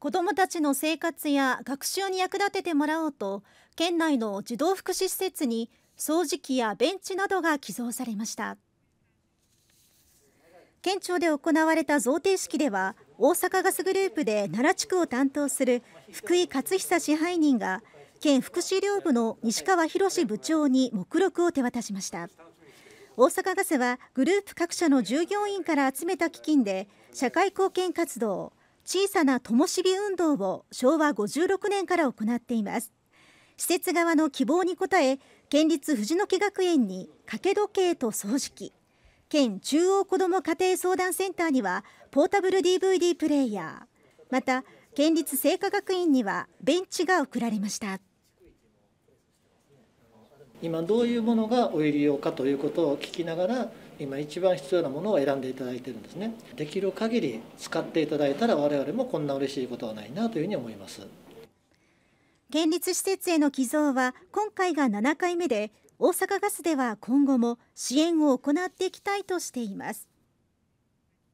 子どもたちの生活や学習に役立ててもらおうと県内の児童福祉施設に掃除機やベンチなどが寄贈されました県庁で行われた贈呈式では大阪ガスグループで奈良地区を担当する福井勝久支配人が県福祉寮部の西川博部長に目録を手渡しました大阪ガスはグループ各社の従業員から集めた基金で社会貢献活動小さな灯火運動を昭和56年から行っています施設側の希望に応え県立藤野木学園に掛け時計と掃除機県中央子ども家庭相談センターにはポータブル DVD プレーヤーまた県立聖華学院にはベンチが贈られました今どういうものがオイル用かということを聞きながら今一番必要なものを選んでいただいてるんですねできる限り使っていただいたら我々もこんな嬉しいことはないなというふうに思います県立施設への寄贈は今回が7回目で大阪ガスでは今後も支援を行っていきたいとしています